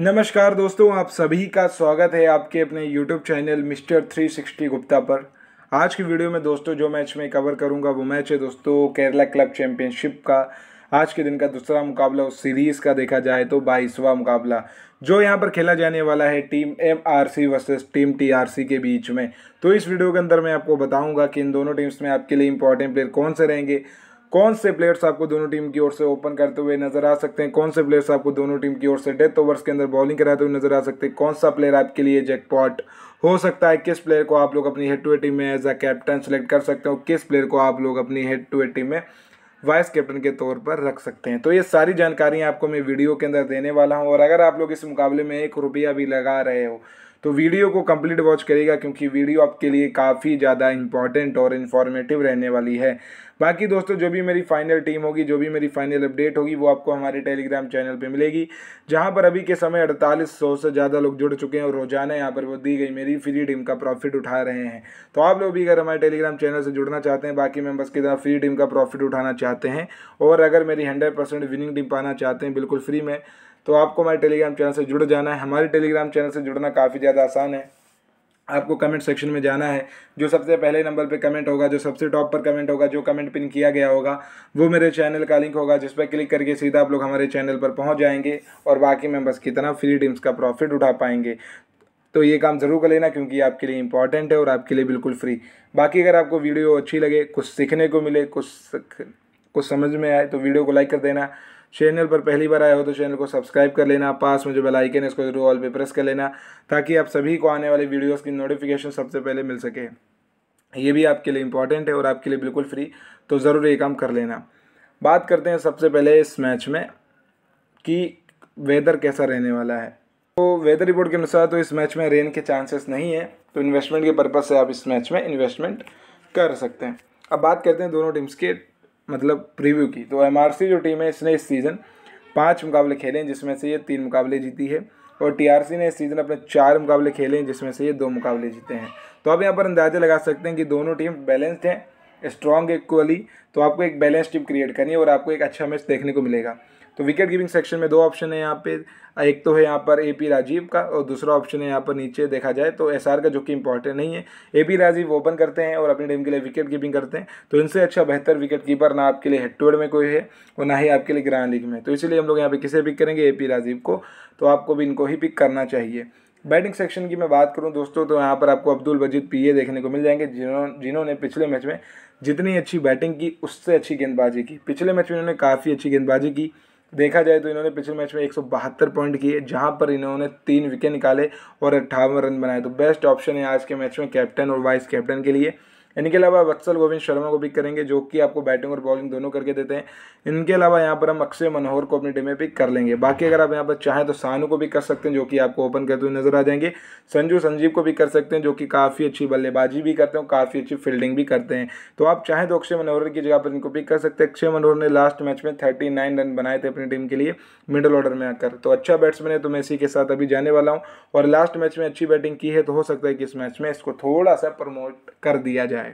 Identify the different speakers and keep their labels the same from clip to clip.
Speaker 1: नमस्कार दोस्तों आप सभी का स्वागत है आपके अपने यूट्यूब चैनल मिस्टर 360 गुप्ता पर आज की वीडियो में दोस्तों जो मैच मैं कवर करूंगा वो मैच है दोस्तों केरला क्लब चैंपियनशिप का आज के दिन का दूसरा मुकाबला उस सीरीज़ का देखा जाए तो बाईसवा मुकाबला जो यहाँ पर खेला जाने वाला है team M R C versus team T R C के बीच में तो इस वीडियो के अंदर मैं आपको बताऊँगा कि इन दोनों टीम्स में आपके लिए इंपॉर्टेंट प्लेयर कौन से रहेंगे कौन से प्लेयर्स आपको दोनों टीम की ओर से ओपन करते हुए नजर आ सकते हैं कौन से प्लेयर्स आपको दोनों टीम की ओर से डेथ ओवर्स के अंदर बॉलिंग कराते हुए नजर आ सकते हैं कौन सा प्लेयर आपके लिए जैकपॉट हो सकता है किस प्लेयर को आप लोग अपनी हेड टू ए टीम में एज अ कैप्टन सेलेक्ट कर सकते हैं किस प्लेयर को आप लोग अपनी हेड टू ए टीम में वाइस कैप्टन के तौर पर रख सकते हैं तो ये सारी जानकारियाँ आपको मैं वीडियो के अंदर देने वाला हूँ और अगर आप लोग इस मुकाबले में एक रुपया भी लगा रहे हो तो वीडियो को कंप्लीट वॉच करेगा क्योंकि वीडियो आपके लिए काफ़ी ज़्यादा इंपॉर्टेंट और इन्फॉर्मेटिव रहने वाली है बाकी दोस्तों जो भी मेरी फाइनल टीम होगी जो भी मेरी फाइनल अपडेट होगी वो आपको हमारे टेलीग्राम चैनल पे मिलेगी जहाँ पर अभी के समय अड़तालीस सौ से ज़्यादा लोग जुड़ चुके हैं और रोजाना यहाँ पर वो दी गई मेरी फ्री टीम का प्रॉफिट उठा रहे हैं तो आप लोग भी अगर हमारे टेलीग्राम चैनल से जुड़ना चाहते हैं बाकी मेम्बर्स की तरह फ्री टीम का प्रॉफिट उठाना चाहते हैं और अगर मेरी हंड्रेड विनिंग टीम पाना चाहते हैं बिल्कुल फ्री में तो आपको हमारे टेलीग्राम चैनल से जुड़ जाना है हमारे टेलीग्राम चैनल से जुड़ना काफ़ी ज़्यादा आसान है आपको कमेंट सेक्शन में जाना है जो सबसे पहले नंबर पे कमेंट होगा जो सबसे टॉप पर कमेंट होगा जो कमेंट पिन किया गया होगा वो मेरे चैनल का लिंक होगा जिस पर क्लिक करके सीधा आप लोग हमारे चैनल पर पहुंच जाएंगे और बाकी मेम्बर्स की तरह फ्री टीम्स का प्रॉफिट उठा पाएंगे तो ये काम ज़रूर कर लेना क्योंकि आपके लिए इंपॉर्टेंट है और आपके लिए बिल्कुल फ्री बाकी अगर आपको वीडियो अच्छी लगे कुछ सीखने को मिले कुछ कुछ समझ में आए तो वीडियो को लाइक कर देना चैनल पर पहली बार आए हो तो चैनल को सब्सक्राइब कर लेना पास में जो बेल आइकन है इसको जरूर ऑल पे प्रेस कर लेना ताकि आप सभी को आने वाली वीडियोज़ की नोटिफिकेशन सबसे पहले मिल सके ये भी आपके लिए इंपॉर्टेंट है और आपके लिए बिल्कुल फ्री तो ज़रूर ये काम कर लेना बात करते हैं सबसे पहले इस मैच में कि वेदर कैसा रहने वाला है तो वेदर रिपोर्ट के अनुसार तो इस मैच में रेन के चांसेस नहीं है तो इन्वेस्टमेंट के पर्पज़ से आप इस मैच में इन्वेस्टमेंट कर सकते हैं अब बात करते हैं दोनों टीम्स के मतलब प्रीव्यू की तो एम जो टीम है इसने इस सीज़न पाँच मुकाबले खेले हैं जिसमें से ये तीन मुकाबले जीती है और टीआरसी ने इस सीज़न अपने चार मुकाबले खेले हैं जिसमें से ये दो मुकाबले जीते हैं तो आप यहाँ पर अंदाज़ा लगा सकते हैं कि दोनों टीम बैलेंस्ड हैं स्ट्रॉन्ग इक्वली तो आपको एक बैलेंस टीम क्रिएट करनी है और आपको एक अच्छा मैच देखने को मिलेगा तो विकेट गिविंग सेक्शन में दो ऑप्शन है यहाँ पे एक तो है यहाँ पर ए पी राजीव का और दूसरा ऑप्शन है यहाँ पर नीचे देखा जाए तो एस आर का जो कि इंपॉर्टेंट नहीं है ए पी राजीव ओपन करते हैं और अपनी टीम के लिए विकेट कीपिंग करते हैं तो इनसे अच्छा बेहतर विकेट कीपर ना आपके लिए हेड टू हेड में कोई है और ना ही आपके लिए ग्रांड लीग में तो इसीलिए हम लोग यहाँ पर किसे पिक करेंगे ए पी राजीव को तो आपको भी इनको ही पिक करना चाहिए बैटिंग सेक्शन की मैं बात करूँ दोस्तों तो यहाँ पर आपको अब्दुल वजीद ए देखने को मिल जाएंगे जिन्होंने जिन्होंने पिछले मैच में जितनी अच्छी बैटिंग की उससे अच्छी गेंदबाजी की पिछले मैच में इन्होंने काफ़ी अच्छी गेंदबाजी की देखा जाए तो इन्होंने पिछले मैच में एक पॉइंट किए जहाँ पर इन्होंने तीन विकेट निकाले और अट्ठावन रन बनाए तो बेस्ट ऑप्शन है आज के मैच में कैप्टन और वाइस कैप्टन के लिए इनके अलावा वत्सल गोविंद शर्मा को पिक करेंगे जो कि आपको बैटिंग और बॉलिंग दोनों करके देते हैं इनके अलावा यहाँ पर हम अक्षय मनोहर को अपनी टीम में पिक कर लेंगे बाकी अगर आप यहाँ पर चाहें तो सानू को भी कर सकते हैं जो कि आपको ओपन करते हुए नजर आ जाएंगे संजू संजीव को भी कर सकते हैं जो कि काफ़ी अच्छी बल्लेबाजी भी करते हैं काफ़ी अच्छी फील्डिंग भी करते हैं तो आप चाहें तो अक्षय मनोहर की जगह पर इनको पिक कर सकते हैं अक्षय मनोहर ने लास्ट मैच में थर्टी रन बनाए थे अपनी टीम के लिए मिडल ऑर्डर में आकर तो अच्छा बैट्समैन है तो मैं इसी के साथ अभी जाने वाला हूँ और लास्ट मैच में अच्छी बैटिंग की है तो हो सकता है कि इस मैच में इसको थोड़ा सा प्रमोट कर दिया जाए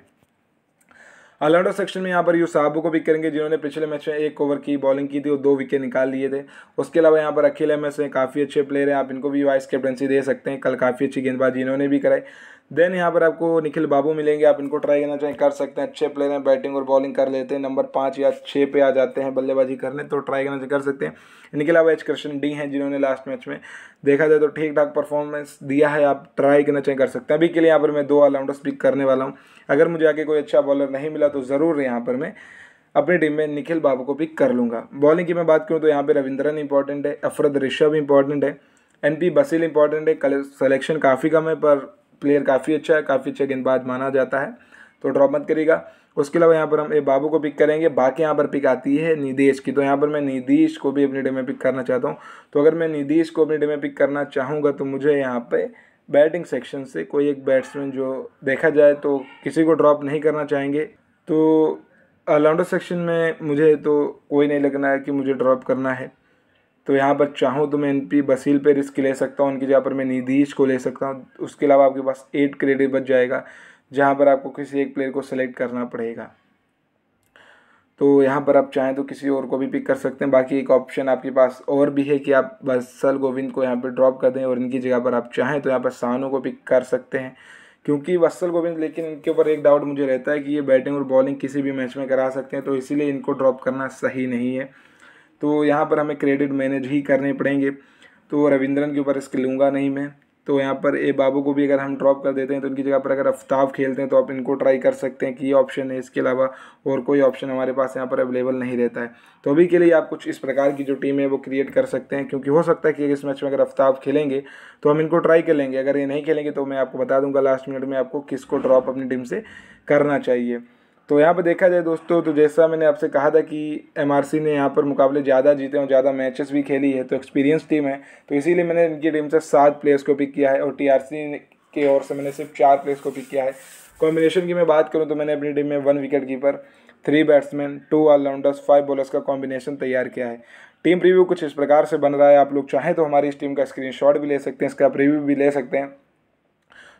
Speaker 1: ऑलआउटर सेक्शन में यहाँ पर यूसाबू को पिक करेंगे जिन्होंने पिछले मैच में एक ओवर की बॉलिंग की थी और दो विकेट निकाल लिए थे उसके अलावा यहाँ पर अखिल एम एस काफ़ी अच्छे प्लेयर हैं आप इनको भी वाइस कैप्टनसी दे सकते हैं कल काफ़ी अच्छी गेंदबाजी इन्होंने भी कराई देन यहाँ पर आपको निखिल बाबू मिलेंगे आप इनको ट्राई करना चाहें कर सकते हैं अच्छे प्लेयर हैं बैटिंग और बॉलिंग कर लेते हैं नंबर पाँच या छः पे आ जाते हैं बल्लेबाजी करने तो ट्राई करना कर सकते हैं इनके अलावा एच कृष्ण डी हैं जिन्होंने लास्ट मैच में देखा जाए तो ठीक ठाक परफॉर्मेंस दिया है आप ट्राई करना चाहें कर सकते हैं अभी के लिए यहाँ पर मैं दो ऑलराउंडर पिक करने वाला हूँ अगर मुझे आगे कोई अच्छा बॉलर नहीं मिला तो ज़रूर यहाँ पर मैं अपनी टीम में निखिल बाबू को पिक कर लूँगा बॉलिंग की मैं बात करूँ तो यहाँ पर रविंद्रन इंपॉर्टेंट है अफरद ऋषभ इंपॉर्टेंट है एन पी बसील इंपॉर्टेंट है कल सलेक्शन काफ़ी कम है पर प्लेयर काफ़ी अच्छा है काफ़ी अच्छा गेंदबाज माना जाता है तो ड्रॉप मत करिएगा उसके अलावा यहाँ पर हम ए बाबू को पिक करेंगे बाकी यहाँ पर पिक आती है निदेश की तो यहाँ पर मैं निदेश को भी अपनी डे में पिक करना चाहता हूँ तो अगर मैं निदेश को अपनी डे में पिक करना चाहूँगा तो मुझे यहाँ पर बैटिंग सेक्शन से कोई एक बैट्समैन जो देखा जाए तो किसी को ड्रॉप नहीं करना चाहेंगे तो ऑलराउंडर सेक्शन में मुझे तो कोई नहीं लगना है कि मुझे ड्रॉप करना है तो यहाँ पर चाहूँ तो मैं एन पी बसील पे रिस्क ले सकता हूँ उनकी जगह पर मैं नीतीश को ले सकता हूँ उसके अलावा आपके पास एट क्रेडिट बच जाएगा जहाँ पर आपको किसी एक प्लेयर को सेलेक्ट करना पड़ेगा तो यहाँ पर आप चाहें तो किसी और को भी पिक कर सकते हैं बाकी एक ऑप्शन आपके पास और भी है कि आप बसल गोविंद को यहाँ पर ड्रॉप कर दें और इनकी जगह पर आप चाहें तो यहाँ पर सानू को पिक कर सकते हैं क्योंकि वत्सल गोविंद लेकिन इनके ऊपर एक डाउट मुझे रहता है कि ये बैटिंग और बॉलिंग किसी भी मैच में करा सकते हैं तो इसीलिए इनको ड्रॉप करना सही नहीं है तो यहाँ पर हमें क्रेडिट मैनेज ही करने पड़ेंगे तो रविंद्रन के ऊपर इसके लूँगा नहीं मैं तो यहाँ पर ए बाबू को भी अगर हम ड्रॉप कर देते हैं तो उनकी जगह पर अगर अफ्ताब खेलते हैं तो आप इनको ट्राई कर सकते हैं कि ये ऑप्शन है इसके अलावा और कोई ऑप्शन हमारे पास यहाँ पर अवेलेबल नहीं रहता है तो अभी के लिए आप कुछ इस प्रकार की जो टीम है वो क्रिएट कर सकते हैं क्योंकि हो सकता है कि इस मैच में अगर अफ्ताब खेलेंगे तो हम इनको ट्राई कर लेंगे अगर ये नहीं खेलेंगे तो मैं आपको बता दूंगा लास्ट मिनट में आपको किसको ड्रॉप अपनी टीम से करना चाहिए तो यहाँ पर देखा जाए दोस्तों तो जैसा मैंने आपसे कहा था कि एम ने यहाँ पर मुकाबले ज़्यादा जीते और ज़्यादा मैचेस भी खेली है तो एक्सपीरियंस टीम है तो इसीलिए मैंने इनकी टीम से सात प्लेयर्स को पिक किया है और टी के ओर से मैंने सिर्फ चार प्लेयर्स को पिक किया है कॉम्बिनेशन की मैं बात करूँ तो मैंने अपनी टीम में one wicket keeper three batsman two allrounders five bowlers का कॉम्बिनेशन तैयार किया है टीम रिव्यू कुछ इस प्रकार से बन रहा है आप लोग चाहें तो हमारी इस टीम का स्क्रीन भी ले सकते हैं इसका प्रिव्यू भी ले सकते हैं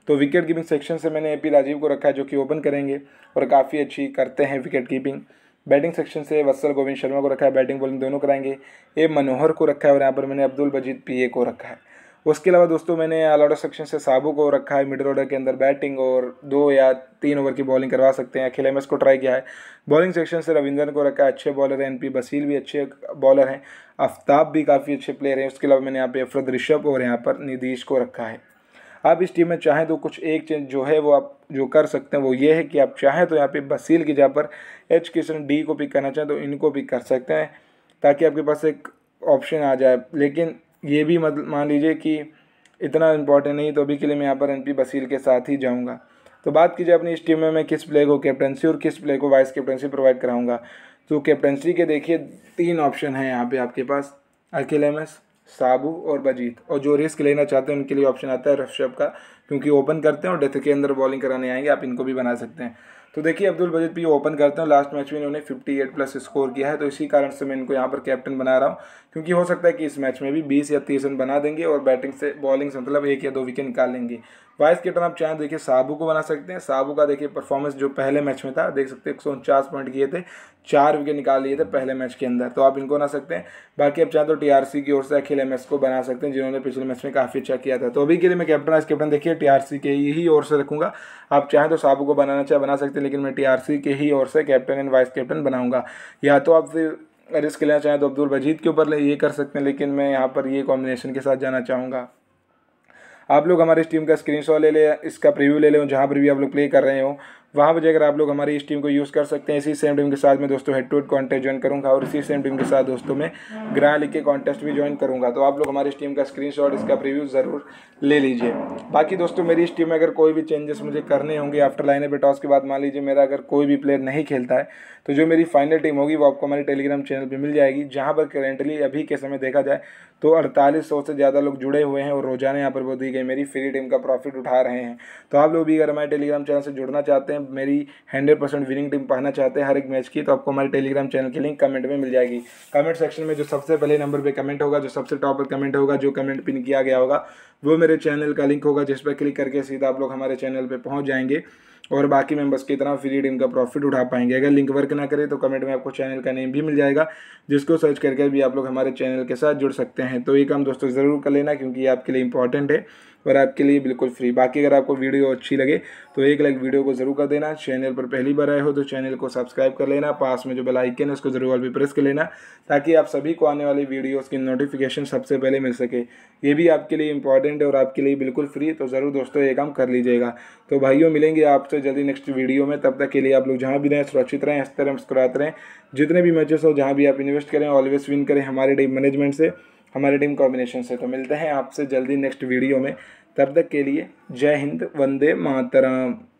Speaker 1: तो विकेट कीपिंग सेक्शन से मैंने ए पी राजीव को रखा है जो कि ओपन करेंगे और काफ़ी अच्छी करते हैं विकेट कीपिंग बैटिंग सेक्शन से वत्सल गोविंद शर्मा को रखा है बैटिंग बॉलिंग दोनों कराएंगे ए मनोहर को रखा है और यहाँ पर मैंने अब्दुल बजीद पी को रखा है उसके अलावा दोस्तों मैंने ऑल ऑर्डर सेक्शन से साबू को रखा है मिडिल ऑर्डर के अंदर बैटिंग और दो या तीन ओवर की बॉलिंग करवा सकते हैं अखिल एमएस को ट्राई किया है बॉलिंग सेक्शन से रविंदर को रखा है अच्छे बॉलर हैं एनपी बसील भी अच्छे बॉलर हैं आफ्ताब भी काफ़ी अच्छे प्लेयर हैं उसके अलावा मैंने यहाँ पे अफरद ऋषभ और यहाँ पर निधीश को रखा है आप इस टीम में चाहें तो कुछ एक चेंज जो है वो आप जो कर सकते हैं वो ये है कि आप चाहें तो यहाँ पे बसील की जहाँ पर एच किशन डी को पिक करना चाहें तो इनको पिक कर सकते हैं ताकि आपके पास एक ऑप्शन आ जाए लेकिन ये भी मत मान लीजिए कि इतना इंपॉर्टेंट नहीं तो अभी के लिए मैं यहाँ पर एन बसील के साथ ही जाऊँगा तो बात कीजिए अपनी इस टीम में मैं किस प्लेयर को कैप्टनसी और किस प्लेयर को वाइस कैप्टनसी प्रोवाइड कराऊँगा तो कैप्टनसी के देखिए तीन ऑप्शन हैं यहाँ पे आपके पास अकेले एम एस साबू और बजीत और जो रिस्क लेना चाहते हैं उनके लिए ऑप्शन आता है रफ का क्योंकि ओपन करते हैं और डेथ के अंदर बॉलिंग कराने आएंगे आप इनको भी बना सकते हैं तो देखिए अब्दुल बजीद भी ओपन करते हैं लास्ट मैच में इन्होंने 58 प्लस स्कोर किया है तो इसी कारण से मैं इनको यहाँ पर कैप्टन बना रहा हूँ क्योंकि हो सकता है कि इस मैच में भी 20 या 30 रन बना देंगे और बैटिंग से बॉलिंग से मतलब एक या दो विकेट निकाल लेंगे वाइस कैप्टन आप चाहें तो देखिए साबू को बना सकते हैं साबू का देखिए परफॉर्मेंस जो पहले मैच में था देख सकते हैं एक पॉइंट किए थे चार विकेट निकाल लिए थे पहले मैच के अंदर तो आप इनको बना सकते हैं बाकी आप चाहें तो सी की ओर से अखिल एम को बना सकते हैं जिन्होंने पिछले मैच में काफ़ी अच्छा किया था तो अभी के लिए मैं कैप्टन वाइस कैप्टन देखिए सी के ही ओर से रखूँगा आप चाहें तो साबू को बनाना चाहे बना सकते हैं लेकिन मैं टीआरसी के ही ओर से कैप्टन एंड वाइस कैप्टन बनाऊंगा या तो आप रिस्क लेना चाहें तो अब्दुल वजीद के ऊपर ये कर सकते हैं लेकिन मैं यहाँ पर ये कॉम्बिनेशन के साथ जाना चाहूँगा आप लोग हमारे इस टीम का स्क्रीन ले लें इसका प्रिव्यू ले लें जहाँ पर भी आप लोग प्ले कर रहे हो वहाँ पर जाकर आप लोग हमारी इस टीम को यूज़ कर सकते हैं इसी सेम टीम के साथ मैं दोस्तों head to head contest join करूँगा और इसी सेम टीम के साथ दोस्तों मैं ग्रह लिख के कॉन्टेस्ट भी ज्वाइन करूँगा तो आप लोग हमारी इस टीम का शॉट इसका प्रिव्यू ज़रूर ले लीजिए बाकी दोस्तों मेरी इस टीम में अगर कोई भी चेंजेस मुझे करने होंगे आफ्टर लाइन पर टॉस के बाद मान लीजिए मेरा अगर कोई भी प्लेयर नहीं खेलता है तो जो मेरी फाइनल टीम होगी वो आपको हमारे टेलीग्राम चैनल पर मिल जाएगी जहाँ पर करेंटली अभी के समय देखा जाए तो अड़तालीस सौ से ज़्यादा लोग जुड़े हुए हैं और रोजाना यहाँ पर वो दी गई मेरी फ्री टीम का प्रॉफिट उठा रहे हैं तो आप लोग भी अगर हमारे टेलीग्राम चैनल से जुड़ना चाहते हैं मेरी हंड्रेड परसेंट विनिंग टीम पाना चाहते हैं हर एक मैच की तो आपको हमारे टेलीग्राम चैनल की लिंक कमेंट में मिल जाएगी कमेंट सेक्शन में जो सबसे पहले नंबर पर कमेंट होगा जो सबसे टॉप पर कमेंट होगा जो कमेंट पिन किया गया होगा वो मेरे चैनल का लिंक होगा जिस पर क्लिक करके सीधा आप लोग हमारे चैनल पर पहुँच जाएंगे और बाकी मेम्बर्स की तरह फ्री डीम का प्रॉफिट उठा पाएंगे अगर लिंक वर्क ना करें तो कमेंट में आपको चैनल का नेम भी मिल जाएगा जिसको सर्च करके भी आप लोग हमारे चैनल के साथ जुड़ सकते हैं तो ये काम दोस्तों ज़रूर कर लेना क्योंकि ये आपके लिए इंपॉर्टेंट है और आपके लिए बिल्कुल फ्री बाकी अगर आपको वीडियो अच्छी लगे तो एक लाइक वीडियो को जरूर कर देना चैनल पर पहली बार आए हो तो चैनल को सब्सक्राइब कर लेना पास में जो बेल आइकन है उसको जरूर भी प्रेस कर लेना ताकि आप सभी को आने वाली वीडियोस की नोटिफिकेशन सबसे पहले मिल सके ये भी आपके लिए इंपॉर्टेंट है और आपके लिए बिल्कुल फ्री तो ज़रूर दोस्तों ये काम कर लीजिएगा तो भाइयों मिलेंगे आप आपसे जल्दी नेक्स्ट वीडियो में तब तक के लिए आप लोग जहाँ भी रहें सुरक्षित रहें हंसते रहें मुस्कुराते रहें जितने भी मैचेस हो जहाँ भी आप इन्वेस्ट करें ऑलवेज विन करें हमारे टीम मैनेजमेंट से हमारे टीम कॉम्बिनेशन से तो मिलते हैं आपसे जल्दी नेक्स्ट वीडियो में तब तक के लिए जय हिंद वंदे मातरम